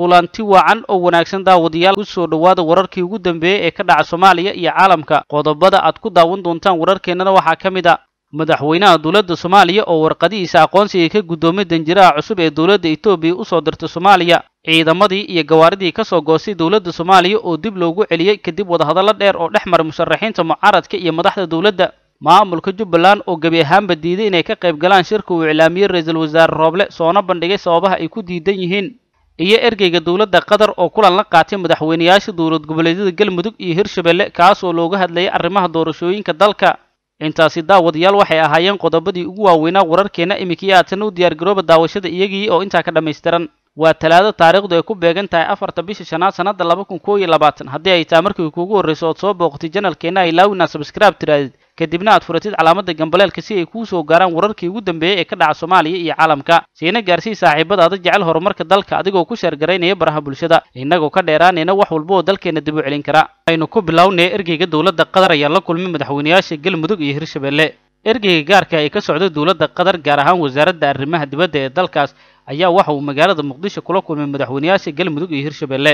kulanti wacan oo wanaagsan daawadayaal kusoo dhowaada wararkii ugu dambeeyey ee ka dhaca soomaaliya iyo caalamka qodobada aad ku daawan doontaan wararkeennana waxaa ka mid a ah madaxweynaha dowladda soomaaliya oo warqadihiisa aqoonsiga ka guddoomay danjiraha cusub ee dowladda etoobiya u soo dirta soomaaliya ciidamadii iyo gawaaridii ka soo goostay dowladda soomaaliya oo dib loogu celiyey kadib wadahadallo dheer oo dhex maray musharaxiinta mucaaradka iyo madaxda dowladda maamulka jubbaland oo gebi ahaanba diiday inay ka qayb galaan shirka uu iclaamiyey ra-iisul wasaare rooble soona bandhigay sababaha ay ku diidan yihiin iyo ergeyga dowladda qatar oo kulan la qaatay madaxweyneyaasha dowlad goboleedyada galmudug iyo hirshabelle kaas oo looga hadlayay arrimaha doorashooyinka dalka intaasi daawadayaal waxay ahaayeen qodobadii ugu waaweynaa wararkeenna imikiii aadsanna u diyaargarooba daawashada iyagii oo intaa ka dhammaystiran waa talaada taariikhdu ay ku beegan tahay afarta bisha shanaad sannadda laba kun koob iyo labaatan haddii ay taa markii kuugu horreyso ood soo booqatay janalkeenna ilaawi na sabskraib tiraadid kadibna aad furatid calaamada gambaleelka si ay kuu soo gaaraan wararkii ugu dambeeyey ee ka dhaca soomaaliya iyo caalamka siina gaarsii saaxiibadaada jecel horumarka dalka adigoo ku sheergaraynaya baraha bulshada innagoo ka dheeraanayna wax walba oo dalkeenna dib u celin kara aynu ku bilownay ergeyga dowladda qatar ayaa la kulmay madaxweynayaasha galmudug iyo hirshabeelle ergeyga gaarka ee ka socda dowladda qatar gaar ahaan wasaaradda arrimaha dibadda ee dalkaas ayaa waxa uu magaalada muqdisho kula kulmay madaxweynayaasha galmudug iyo hirshabeelle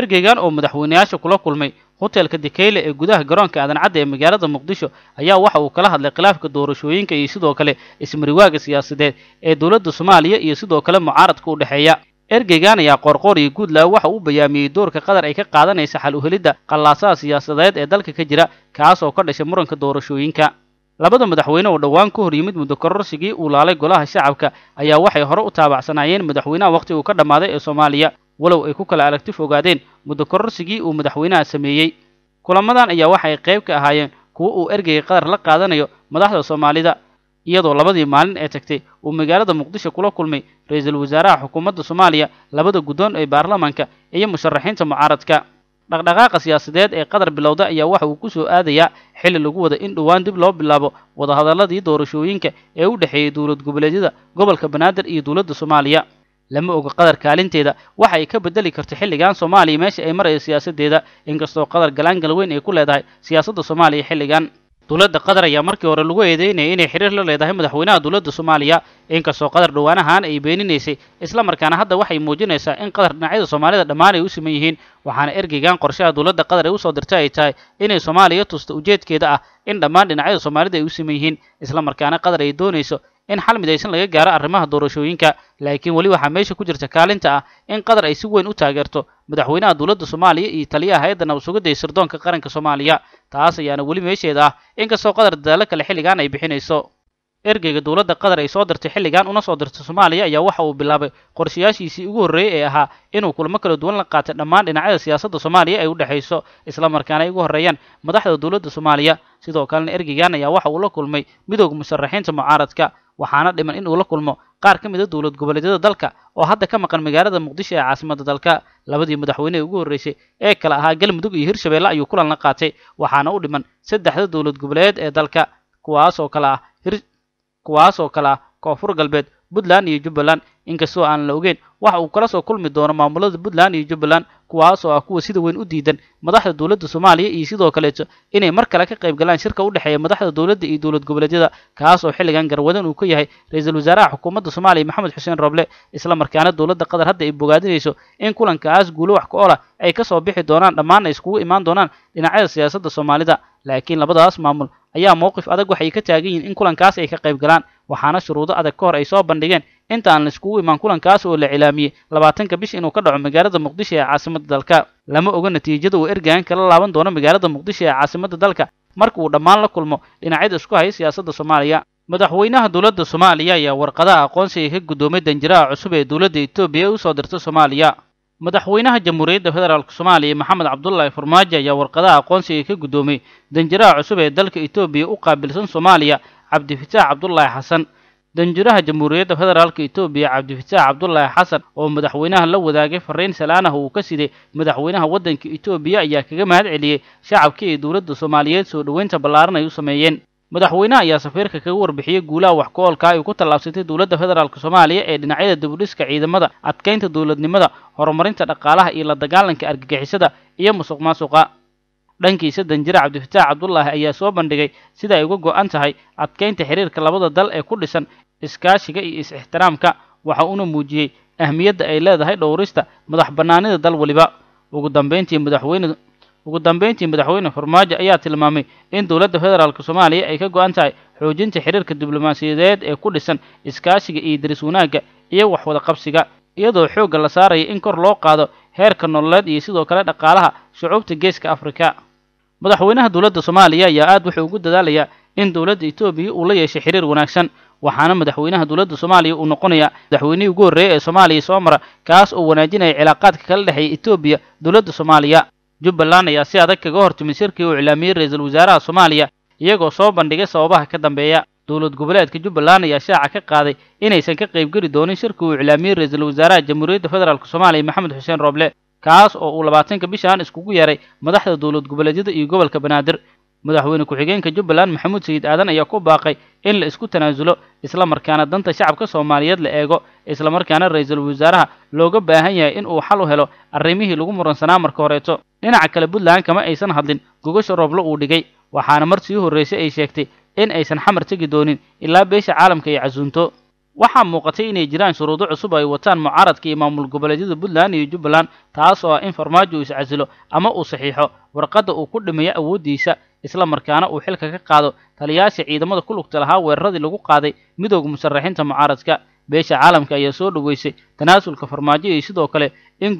ergeygan oo madaxweynayaasha kula kulmay hoteelka dikeyle ee gudaha garoonka adancadda ee magaalada muqdisho ayaa waxa uu kala hadlay khilaafka doorashooyinka iyo sidoo kale ismariwaaga siyaasadeed ee dowladda soomaaliya iyo sidoo kale mucaaradka u dhexeeya ergeygan ayaa qoorqoor iyo guud waxa uu bayaamiyey doorka qatar ay ka qaadanaysa xal uhelidda qallaasaha siyaasadeed ee dalka ka jira kaas oo ka dhashay muranka doorashooyinka labada madaxweyne oo dhowaan ku hor yimid muddo kororsigii uu laalay golaha shacabka ayaa waxay hore u taabacsanaayeen madaxweynaha wakhti uu ka dhammaaday ee soomaaliya walow ay ku kala aragti fogaadeen muddo kororsigii uu madaxweynaha sameeyey kulamadan ayaa waxay qayb ka ahaayeen kuwo uu ergayay qadar la qaadanayo madaxda soomaalida iyadoo labadii maalin ee tagtay uu magaalada muqdisho kula kulmay ra-iisul wasaaraha xukuumadda soomaaliya labada guddoon ee baarlamaanka iyo musharaxiinta mucaaradka dhaqdhaqaaqa siyaasadeed ee qatar bilowda ayaa waxa uu ku soo aadayaa xilli lagu wada in dhowaan dib loo bilaabo wadahadalladii doorashooyinka ee u dhexeeyey dowlad goboleedyada gobolka banaadir iyo dowladda soomaaliya lama oga qadar kaalinteeda waxa ay ka bedeli karto xilligan soomaaliya meesha ay maraya siyaasaddeeda inkastoo qadar galaangal weyn ay ku leedahay siyaasadda soomaaliya xilligan dowladda qatar ayaa markii hore lagu eedeynayay inay xiriir la leedahay madaxweynaha dowladda soomaaliya inkastoo qatar dhowaanahaan ay beeninaysay isla markaana hadda waxay muujinaysaa in qatar dhinacyada soomaalida dhammaan ay u siman yihiin waxaana ergeygan qorshaha dowladda qatar ay usoo dirtay ay tahay inay soomaaliya tusta ujeedkeeda ah in dhammaan dhinacyada soomaalida ay u siman yihiin isla markaana qatar ay doonayso in xal midaysan laga gaaro arrimaha doorashooyinka laakiin weli waxaa meesha ku jirta kaalinta ah in qatar ay si weyn u taageerto madaxweynaha dowladda soomaaliya iyo taliyaha hay-adda nabadsugadda ee sirdoonka qaranka soomaaliya taas ayaana weli meesheeda ah inkastoo qatar dadaalo kale xilligan ay bixinayso ergeyga dowladda qatar ay soo dirtay xilligan una soo dirtay soomaaliya ayaa waxa uu bilaabay qorshayaashiisii ugu horreeyey ee ahaa inuu kulamo kala duwan la qaatay dhammaan dhinacyada siyaasadda soomaaliya ay u dhexayso isla markaana ay ugu horreeyaan madaxda dowladda soomaaliya sidoo kalena ergeygan ayaa waxa uu la kulmay midooda musharaxiinta mucaaradka waxaana dhiman inuu la kulmo qaar ka mid a ah dowlad goboleedyada dalka oo hadda ka maqan magaalada muqdisho ee caasimada dalka labadii madaxweyne ugu horreysay ee kale ahaa galmudug iyo hirshabeelle ayuu kulan la qaatay waxaana u dhiman saddexda dowlad goboleed ee dalka kuwaas oo kale ah kuwaasoo kalea koonfur galbeed puntland iyo jubbaland inkastoo aan la ogeyn waxa uu kala soo kulmi doono maamulada puntland iyo jubbaland kuwaas oo ah kuwa sida weyn u diidan madaxda dowladda soomaaliya iyo sidoo kaleeto inay mar kale ka qayb galaan shirka u dhexeeya madaxda dowladda iyo dowlad goboleedyada kaas oo xilligan garwadan uu ka yahay ra-iisul wasaaraha xukuumadda soomaaliya maxamed xuseen roble isla markaana dowladda qatar hadda ay bogaadinayso in kulankaas guulo wax ka ola ah ay ka soo bixi doonaan dhammaanna iskugu imaan doonaan dhinacyada siyaasadda soomaalida laakiin labadaas maamul ayaa mowqif adag waxay ka taagan yihiin in kulankaas ay ka qayb galaan waxaana shuruudo adag ka hor ay soo bandhigeen inta aan laiskugu imaan kulankaas oo la cilaamiyey labaatanka bisha inuu ka dhaco magaalada muqdisho ee caasimadda dalka lama oga natiijada uu ergayan kala laaban doono magaalada muqdisho ee caasimadda dalka marka uu dhammaan la kulmo dhinacyada isku haya siyaasadda soomaaliya madaxweynaha dowladda soomaaliya ayaa warqadaha aqoonsiga ka guddoomay danjiraha cusub ee dowladda etoobiya u soo dirta soomaaliya madaxweynaha jamhuuriyadda federaalk soomaaliya maxamed cabdulaahi farmaajo ayaa warqadaha aqoonsiga ka guddoomay danjiraha cusub ee dalka etoobiya u qaabilsan soomaaliya cabdifataax cabdulaahi xasan danjiraha jamhuuriyadda federaalka etoobiya cabdifataax cabdulaahi xasan oo madaxweynaha la wadaagay fariin salaanah uu ka siday madaxweynaha waddanka etoobiya ayaa kaga mahad celiyey shacabka ee dowladda soomaaliyeed soo dhoweynta ballaaran ay u sameeyeen madaxweynaha ayaa safiirka kaga warbixiyey guulaha wax ku-oolka ay ku tallaabsatay dowladda federaalk soomaaliya ee dhinacyada dibudhiska ciidamada adkaynta dowladnimada horumarinta dhaqaalaha iyo la dagaalanka argagixisada iyo musuq maasuqa dhankiisa sadden cabdifataax cabdulaahi ayaa soo bandhigay sida ay uga go'an tahay adkaynta xiriirka labada dal ee ku dhisan iskaashiga iyo is-ixtiraamka waxa uuna muujiyey ahmiyadda ay leedahay dhowrista madax bannaanida dal weliba ugu dambeyntii madaxweyne ugu dambeyntii madaxweyne farmaajo ayaa tilmaamay in dowladda federaalk soomaaliya ay ka go'an tahay xoojinta xiriirka diblomaasiyadeed ee ku dhisan iskaashiga iyo daris wanaagga iyo waxwada qabsiga iyadoo xoogga la saaraya in kor loo qaado heerka nololeed iyo sidoo kale dhaqaalaha shucuubta geeska afrika madaxweynaha dowladda soomaaliya ayaa aad wuxuu ugu dadaalayaa in dowladda etoobiya uu la yeeshay xiriir wanaagsan waxaana madaxweynaha dowladda soomaaliya uu noqonayaa madaxweynihii ugu horreeya ee soomaaliya soo mara kaas oo wanaajinaya cilaaqaadka kala dhexeeya etoobiya dowladda soomaaliya jubbaland ayaa si adag kaga hortimay sirkii uu iclaamiyey ra-iisul wasaaraha soomaaliya iyagoo soo bandhigay sababaha ka dambeeya dowlad goboleedka jubbaland ayaa shaaca ka qaaday inaysan ka qaybgeli doonin shirkii uu iclaamiyey ra-iisul wasaaraha jamhuuriyadda federaalk soomaaliya maxamed xuseen rooble kaas oo uu labaatanka bishan iskugu yeeray madaxda dowlad goboleedyada iyo gobolka banaadir madaxweyne ku-xigeenka jubbaland maxamuud sayid aadan ayaa ku baaqay in la isku tanaasulo isla markaana danta shacabka soomaaliyeed la eego isla markaana ra-iisul wasaaraha looga baahan yahay in uu xal u helo arrimihii lagu muransanaa marka horeeto dhinaca kale puntland kama aysan hadlin gogasha rooblo uu dhigay waxaana martii horreysay ay sheegtay in aysan xamar tegi doonin ilaa beesha caalamka iyo casuunto waxaa muuqatay inay jiraan shuruudo cusub ay wataan mucaaradka iyo maamul goboleedyada puntland iyo jubbaland taas oo ah in farmaajo is casilo ama uu saxiixo warqadda uu ku dhimayo awooddiisa isla markaana uu xilka ka qaado taliyaasha ciidamada ku lugta lahaa weeraradii lagu qaaday midooda musharaxiinta mucaaradka beesha caalamka ayaa soo dhoweysay tanaasulka farmaajo iyo sidoo kale in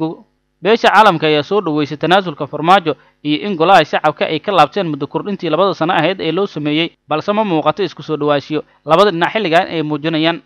beesha caalamka ayaa soo dhoweysay tanaasulka farmaajo iyo in golaha shacabka ay ka laabteen muddo kordhintii labada sano ahayd ee loo sameeyey balse ma muuqato isku soo dhawaashiyo labada dhinac xilligan ay muujinayaan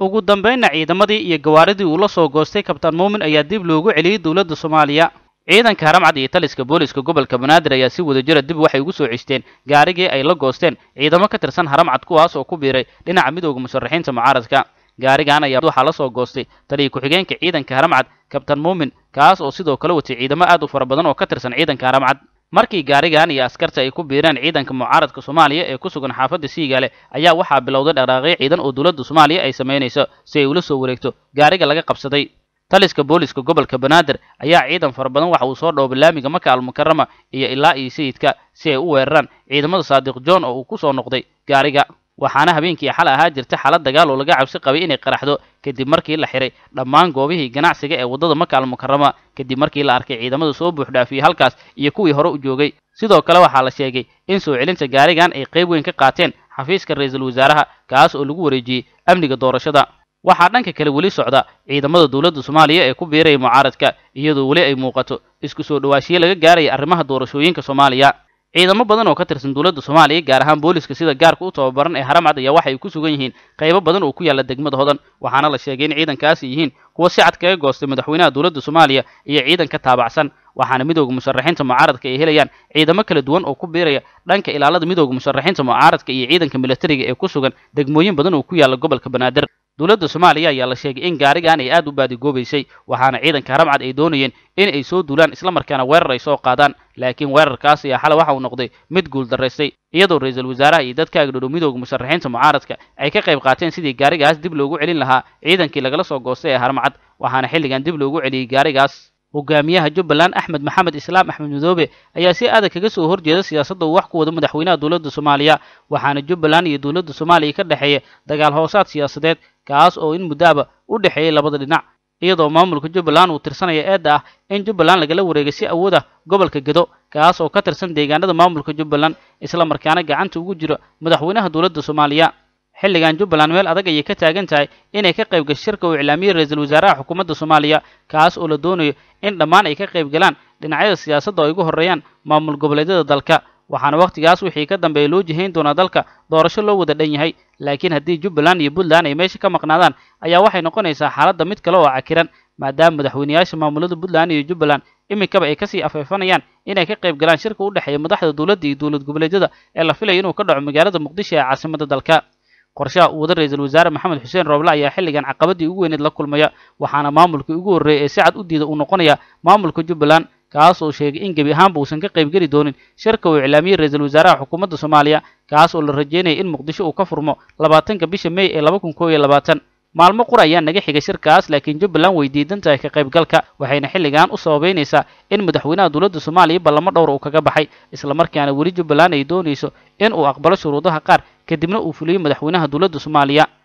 ugu dambaynna ciidamadii iyo gawaaridii uu la soo goostay kabtan muumin ayaa dib loogu celiyey dowladda soomaaliya ciidanka haramcad iyo taliska booliska gobolka banaadir ayaa si wada jira dib waxay ugu soo ceshteen gaarigii ay la goosteen ciidamo ka tirsan haramcad kuwaas oo ku biiray dhinaca midooda musharaxiinta mucaaradka gaarigan ayaa waxaa la soo goostay taliya ku-xigeenka ciidanka haramcad kabtan muumin kaas oo sidoo kale watay ciidamo aad u fara badan oo ka tirsan ciidanka haramcad markii gaarigan iyo askarta ay ku biireen ciidanka mucaaradka soomaaliya ee ku sugan xaafadda siigaale ayaa waxaa bilowday dhaqdhaaqyo ciidan oo dowladda soomaaliya ay samaynayso si ay ula soo wareegto gaariga laga qabsaday taliska booliska gobolka banaadir ayaa ciidan fara badan waxa uu soo dhooba laamiga maka almukarama iyo ilaa iyo sayidka si ay u weeraraan ciidamada saadiq john oo uu ku soo noqday gaariga waxaana habeenkii xal ahaa jirta xalad dagaal oo laga cabsi qabay inay qaraxdo kadib markii la xiray dhammaan goobihii ganacsiga ee waddada maka almukarama kadib markii la arkay ciidamada soo buuxdhaafiyey halkaas iyo kuwii hore u joogay sidoo kale waxaa la sheegay in soo celinta gaarigan ay qayb weyn ka qaateen xafiiska ra-iisul wasaaraha kaas oo lagu wareejiyey amniga doorashada waxaa dhanka kale weli socda ciidamada dowladda soomaaliya ee ku biiraya mucaaradka iyadoo weli ay muuqato isku soo dhawaashiye laga gaaraya arrimaha doorashooyinka soomaaliya ciidamo badan oo ka tirsan dowladda soomaaliya gaar ahaan booliiska sida gaarka u tababaran ee haramcad ayaa ay ku sugan yihiin qaybo badan oo ku yaalla degmada hodan waxaana la sheegay in ciidankaasi yihiin kuwa si cad kaga goostay madaxweynaha dowladda soomaaliya iyo ciidanka taabacsan waxaana midooda musharaxiinta mucaaradka ay helayaan ciidamo kala duwan oo ku biiraya dhanka ilaalada midooda musharaxiinta mucaaradka iyo ciidanka milatariga ee ku sugan degmooyin badan oo ku yaalla gobolka banaadir dowladda soomaaliya ayaa la sheegay in gaarigan ay aad u baadigoobaysay waxaana ciidanka haramcad ay doonayeen in ay soo duulaan markaana weerar ay soo qaadaan laakiin weerarkaas ayaa xale waxa uu noqday mid guuldarraystay iyadoo ra-iisul wasaaraha iyo dadka dadkaaga dhodhowmidooga musharaxiinta mucaaradka ay ka qayb qaateen sidii gaarigaas dib loogu celin lahaa ciidankii lagala soo goostay ee haramcad waxaana xilligan dib loogu celiyey gaarigaas hogaamiyaha jubbaland axmed maxamed islaam axmed midoobe ayaa si adag kaga soo horjeeda siyaasadda uu wax ku wado madaxweynaha dowladda soomaaliya waxaana jubbaland iyo dowladda soomaaliya ka dhexeeya dagaal hoosaad siyaasadeed kaas oo in muddoaba u dhexeeyey labada dhinac iyadoo maamulka jubbaland uu tirsanaya eedda ah in jubbaland lagala wareegay si awooda gobolka gedo kaas oo ka tirsan deegaanada maamulka jubbaland isla markaana gacanta ugu jiro madaxweynaha dowladda soomaaliya xilligan jubbaland meel adag ayay ka taagan tahay inay ka qayb gasho shirka uu iclaamiyey ra-iisul wasaaraha xukuumadda soomaaliya kaas oo la doonayo in dhammaan ay ka qayb galaan dhinacyada siyaasadda ay ugu horreeyaan maamul goboleedyada dalka waxaana wakhtigaas wixii ka dambeeya loo jihayn doonaa dalka doorasho loo wada dhan yahay laakiin haddii jubbaland iyo puntland ay meesha ka maqnaadaan ayaa waxay noqonaysaa xaaladda mid kale oo cakiran maadaama madaxweyneyaasha maamulada puntland iyo jubbaland iminkaba ay kasii afeefanayaan inay ka qayb galaan shirka u dhexeeya madaxda dowladda iyo dowlad goboleedyada ee la filayo inuu ka dhaco magaalada muqdisho ee caasimadda dalka qorshaha uu wada ra-iisul wasaare maxamed xuseen rooble ayaa xilligan caqabadii ugu weyneed la kulmaya waxaana maamulkii ugu horreeyay ee si cad u diida uu noqonaya maamulka jubbaland kaas uu sheegay in gebi ahaanba uusan ka qaybgeli doonin shirka uu iclaamiyey ra-iisul wasaaraha xukuumadda soomaaliya kaas oo la rajeynaya in muqdisho uu ka furmo labaatanka bisha mey ee laba kun koob iyo labaatan maalmo qura ayaa naga xigay shirkaas laakiin jubbaland way diidan tahay ka qaybgalka waxayna xilligan u sababaynaysaa in madaxweynaha dowladda soomaaliya ballamo dhowra uu kaga baxay isla markaana weli jubbaland ay doonayso in uu aqbalo shuruudaha qaar kadibna uu fuliyo madaxweynaha dowladda soomaaliya